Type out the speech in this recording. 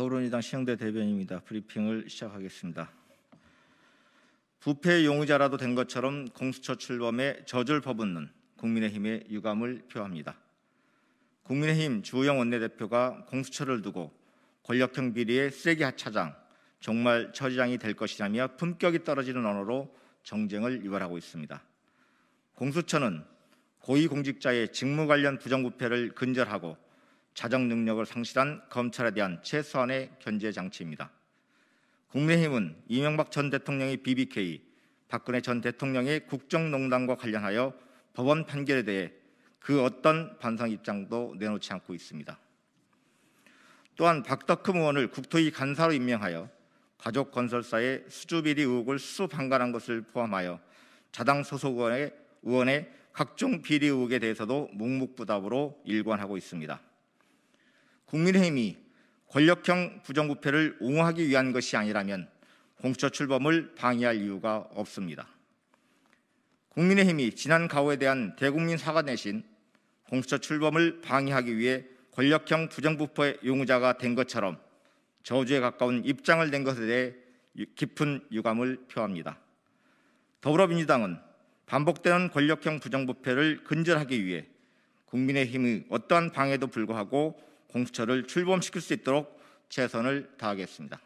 더불어민주당 시영대 대변입니다. 브리핑을 시작하겠습니다. 부패 용의자라도 된 것처럼 공수처 출범에 젖을 퍼붓는 국민의힘의 유감을 표합니다. 국민의힘 주호영 원내대표가 공수처를 두고 권력형 비리의 쓰레기 하차장, 정말 처지장이 될 것이냐며 품격이 떨어지는 언어로 정쟁을 유발하고 있습니다. 공수처는 고위공직자의 직무 관련 부정부패를 근절하고 자정 능력을 상실한 검찰에 대한 최소한의 견제 장치입니다. 국민의힘은 이명박 전 대통령의 BBK, 박근혜 전 대통령의 국정농단과 관련하여 법원 판결에 대해 그 어떤 반성 입장도 내놓지 않고 있습니다. 또한 박덕흠 의원을 국토위 간사로 임명하여 가족 건설사의 수주 비리 의혹을 수수 관한 것을 포함하여 자당 소속 의원의, 의원의 각종 비리 의혹에 대해서도 묵묵부답으로 일관하고 있습니다. 국민의힘이 권력형 부정부패를 옹호하기 위한 것이 아니라면 공처 출범을 방해할 이유가 없습니다. 국민의힘이 지난 가오에 대한 대국민 사과 대신 공처 출범을 방해하기 위해 권력형 부정부패 용의자가 된 것처럼 저주에 가까운 입장을 낸 것에 대해 깊은 유감을 표합니다. 더불어민주당은 반복되는 권력형 부정부패를 근절하기 위해 국민의힘의 어떠한 방해도 불구하고 공수처를 출범시킬 수 있도록 최선을 다하겠습니다.